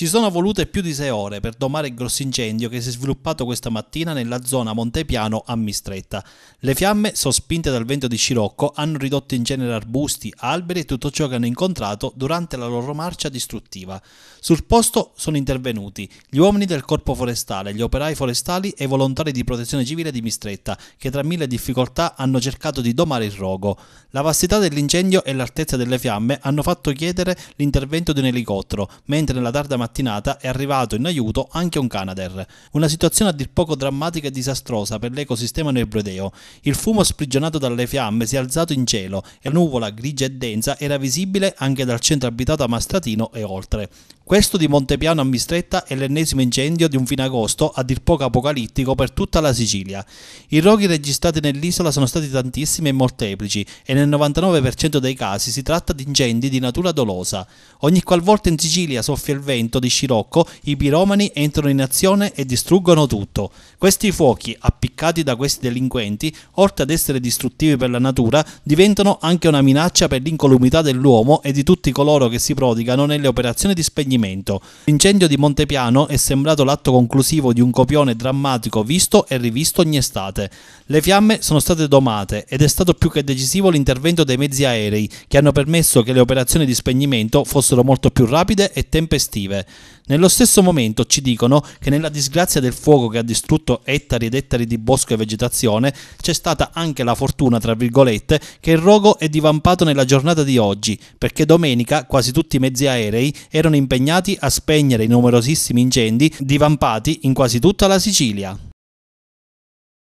Ci sono volute più di sei ore per domare il grosso incendio che si è sviluppato questa mattina nella zona Montepiano a Mistretta. Le fiamme, sospinte dal vento di Scirocco, hanno ridotto in genere arbusti, alberi e tutto ciò che hanno incontrato durante la loro marcia distruttiva. Sul posto sono intervenuti gli uomini del corpo forestale, gli operai forestali e i volontari di protezione civile di Mistretta, che tra mille difficoltà hanno cercato di domare il rogo. La vastità dell'incendio e l'altezza delle fiamme hanno fatto chiedere l'intervento di un elicottero, mentre nella tarda mattina mattinata è arrivato in aiuto anche un Canader. Una situazione a dir poco drammatica e disastrosa per l'ecosistema nebrodeo. Il fumo sprigionato dalle fiamme si è alzato in cielo e la nuvola grigia e densa era visibile anche dal centro abitato a Mastratino e oltre. Questo di Montepiano a Mistretta è l'ennesimo incendio di un fine agosto a dir poco apocalittico per tutta la Sicilia. I roghi registrati nell'isola sono stati tantissimi e molteplici e nel 99% dei casi si tratta di incendi di natura dolosa. Ogni qualvolta in Sicilia soffia il vento di Scirocco, i piromani entrano in azione e distruggono tutto. Questi fuochi, appiccati da questi delinquenti, oltre ad essere distruttivi per la natura, diventano anche una minaccia per l'incolumità dell'uomo e di tutti coloro che si prodigano nelle operazioni di spegnimento. L'incendio di Montepiano è sembrato l'atto conclusivo di un copione drammatico visto e rivisto ogni estate. Le fiamme sono state domate ed è stato più che decisivo l'intervento dei mezzi aerei, che hanno permesso che le operazioni di spegnimento fossero molto più rapide e tempestive. Nello stesso momento ci dicono che nella disgrazia del fuoco che ha distrutto ettari ed ettari di bosco e vegetazione c'è stata anche la fortuna, tra virgolette, che il rogo è divampato nella giornata di oggi, perché domenica quasi tutti i mezzi aerei erano impegnati a spegnere i numerosissimi incendi divampati in quasi tutta la Sicilia.